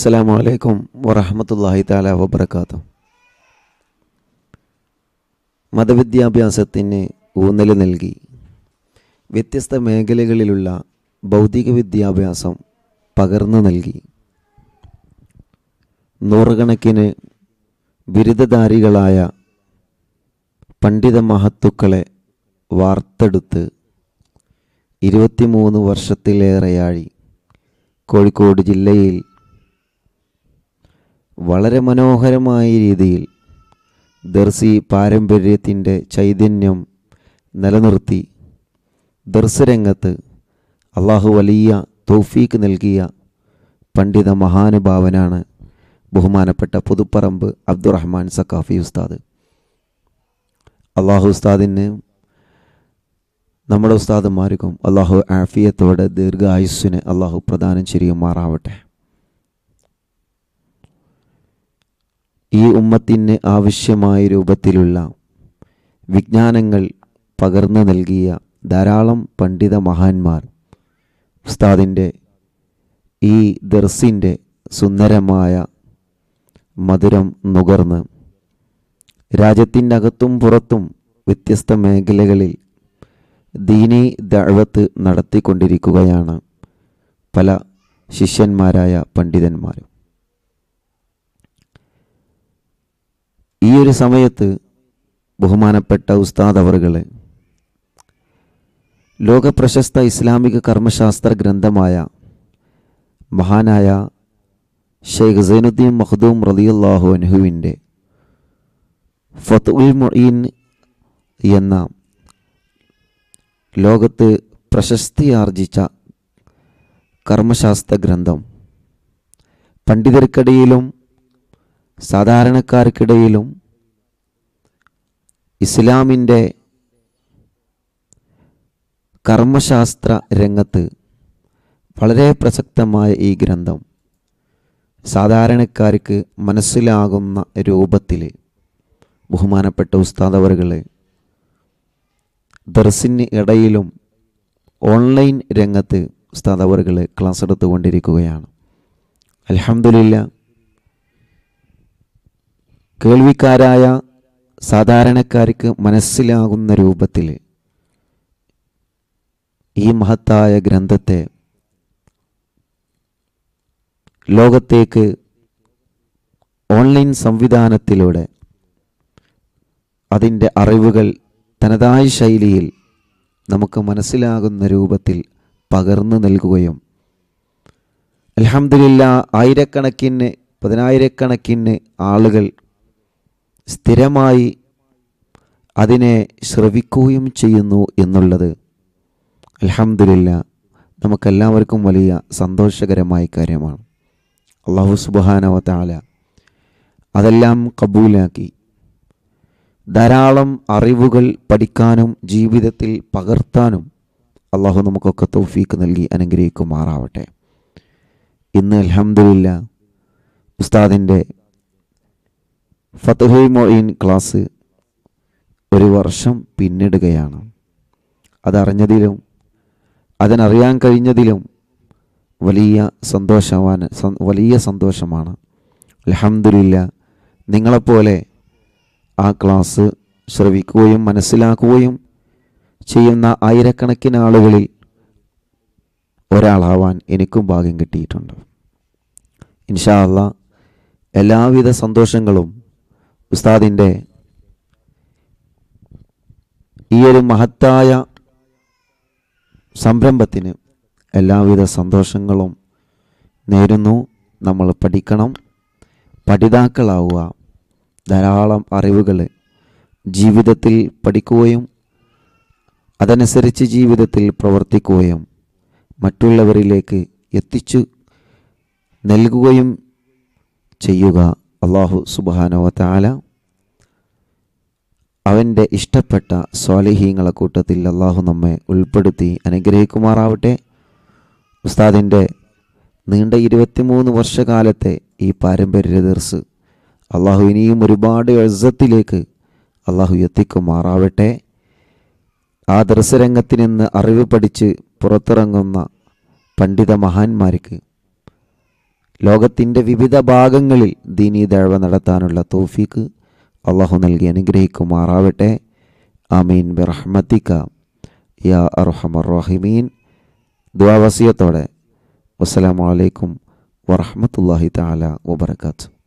അസ്സലാമു അലൈക്കും വറഹമത്തല്ലാഹി താല വബർക്കാത്തു മതവിദ്യാഭ്യാസത്തിന് ഊന്നൽ നൽകി വ്യത്യസ്ത മേഖലകളിലുള്ള ഭൗതിക വിദ്യാഭ്യാസം പകർന്നു നൽകി നൂറുകണക്കിന് ബിരുദധാരികളായ പണ്ഡിത മഹത്തുക്കളെ വാർത്തെടുത്ത് ഇരുപത്തിമൂന്ന് വർഷത്തിലേറെയായി കോഴിക്കോട് ജില്ലയിൽ വളരെ മനോഹരമായ രീതിയിൽ ദർസി പാരമ്പര്യത്തിൻ്റെ ചൈതന്യം നിലനിർത്തി ദർസരംഗത്ത് അള്ളാഹു വലിയ തോഫീക്ക് നൽകിയ പണ്ഡിത മഹാനുഭാവനാണ് ബഹുമാനപ്പെട്ട പുതുപ്പറമ്പ് അബ്ദുറഹ്മാൻ സക്കാഫി ഉസ്താദ് അള്ളാഹു ഉസ്താദിന് നമ്മുടെ ഉസ്താദന്മാർക്കും അള്ളാഹു ആഫിയത്തോടെ ദീർഘായുസ്സിന് അള്ളാഹു പ്രദാനം ചെയ്യുമാറാവട്ടെ ഈ ഉമ്മത്തിന് ആവശ്യമായ രൂപത്തിലുള്ള വിജ്ഞാനങ്ങൾ പകർന്നു നൽകിയ ധാരാളം പണ്ഡിത മഹാന്മാർ ഉസ്താദിൻ്റെ ഈ ദർസിൻ്റെ സുന്ദരമായ മധുരം നുകർന്ന് രാജ്യത്തിൻ്റെ അകത്തും പുറത്തും വ്യത്യസ്ത മേഖലകളിൽ ദീനി ദഴവത്ത് നടത്തിക്കൊണ്ടിരിക്കുകയാണ് പല ശിഷ്യന്മാരായ പണ്ഡിതന്മാരും ഈ ഒരു സമയത്ത് ബഹുമാനപ്പെട്ട ഉസ്താദ് അവറുകളെ ലോകപ്രശസ്ത ഇസ്ലാമിക കർമ്മശാസ്ത്ര ഗ്രന്ഥമായ മഹാനായ ഷെയ്ഖ് സൈനുദ്ദീൻ മഹദൂം റലിയുല്ലാഹു അൻഹുവിൻ്റെ ഫത്ത് ഉൽ മൊയ്ൻ എന്ന ലോകത്ത് പ്രശസ്തിയാർജിച്ച കർമ്മശാസ്ത്ര ഗ്രന്ഥം പണ്ഡിതർക്കിടയിലും സാധാരണക്കാർക്കിടയിലും ഇസ്ലാമിൻ്റെ കർമ്മശാസ്ത്ര രംഗത്ത് വളരെ പ്രസക്തമായ ഈ ഗ്രന്ഥം സാധാരണക്കാർക്ക് മനസ്സിലാകുന്ന രൂപത്തിൽ ബഹുമാനപ്പെട്ട ഉസ്താദവറുകളെ ദർസിന് ഇടയിലും ഓൺലൈൻ രംഗത്ത് ഉസ്താദവറുകൾ ക്ലാസ് എടുത്തുകൊണ്ടിരിക്കുകയാണ് അലഹമില്ല കേൾവിക്കാരായ സാധാരണക്കാർക്ക് മനസ്സിലാകുന്ന രൂപത്തിൽ ഈ മഹത്തായ ഗ്രന്ഥത്തെ ലോകത്തേക്ക് ഓൺലൈൻ സംവിധാനത്തിലൂടെ അതിൻ്റെ അറിവുകൾ തനതായ ശൈലിയിൽ നമുക്ക് മനസ്സിലാകുന്ന രൂപത്തിൽ പകർന്നു നൽകുകയും അലഹമില്ല ആയിരക്കണക്കിന് പതിനായിരക്കണക്കിന് ആളുകൾ സ്ഥിരമായി അതിനെ ശ്രവിക്കുകയും ചെയ്യുന്നു എന്നുള്ളത് അലഹമില്ല നമുക്കെല്ലാവർക്കും വലിയ സന്തോഷകരമായ കാര്യമാണ് അള്ളാഹു സുബാനവത്താല അതെല്ലാം കബൂലാക്കി ധാരാളം അറിവുകൾ പഠിക്കാനും ജീവിതത്തിൽ പകർത്താനും അള്ളാഹു നമുക്കൊക്കെ തൗഫീക്ക് നൽകി അനുഗ്രഹിക്കുമാറാവട്ടെ ഇന്ന് അലഹമില്ല ഉസ്താദിൻ്റെ ഫത്തുഹി മൊയ്ൻ ക്ലാസ് ഒരു വർഷം പിന്നിടുകയാണ് അതറിഞ്ഞതിലും അതിനറിയാൻ കഴിഞ്ഞതിലും വലിയ സന്തോഷമാണ് വലിയ സന്തോഷമാണ് അലഹമില്ല നിങ്ങളെപ്പോലെ ആ ക്ലാസ് ശ്രവിക്കുകയും മനസ്സിലാക്കുകയും ചെയ്യുന്ന ആയിരക്കണക്കിന് ആളുകളിൽ ഒരാളാവാൻ എനിക്കും ഭാഗ്യം കിട്ടിയിട്ടുണ്ട് ഇൻഷാ എല്ലാവിധ സന്തോഷങ്ങളും ഉസ്താദിൻ്റെ ഈ ഒരു മഹത്തായ സംരംഭത്തിന് എല്ലാവിധ സന്തോഷങ്ങളും നേരുന്നു നമ്മൾ പഠിക്കണം പഠിതാക്കളാവുക ധാരാളം അറിവുകൾ ജീവിതത്തിൽ പഠിക്കുകയും അതനുസരിച്ച് ജീവിതത്തിൽ പ്രവർത്തിക്കുകയും മറ്റുള്ളവരിലേക്ക് എത്തിച്ചു നൽകുകയും ചെയ്യുക അള്ളാഹു സുബാനോ താല അവൻ്റെ ഇഷ്ടപ്പെട്ട സ്വാലിഹീങ്ങളെ കൂട്ടത്തിൽ അള്ളാഹു നമ്മെ ഉൾപ്പെടുത്തി അനുഗ്രഹിക്കുമാറാവട്ടെ ഉസ്താദിൻ്റെ നീണ്ട ഇരുപത്തിമൂന്ന് വർഷകാലത്തെ ഈ പാരമ്പര്യ ദർസ് അള്ളാഹു ഇനിയും ഒരുപാട് എഴുസത്തിലേക്ക് അള്ളാഹു എത്തിക്കുമാറാവട്ടെ ആ ദർശരംഗത്ത് നിന്ന് അറിവ് പഠിച്ച് പുറത്തിറങ്ങുന്ന പണ്ഡിത മഹാന്മാർക്ക് ലോകത്തിൻ്റെ വിവിധ ഭാഗങ്ങളിൽ ദീനീ ദഴവ നടത്താനുള്ള തോഫീക്ക് الله نلقي كما عرابته آمين برحمتك يا أرحم الراحمين دعاء وسيطة والسلام عليكم ورحمة الله تعالى وبركاته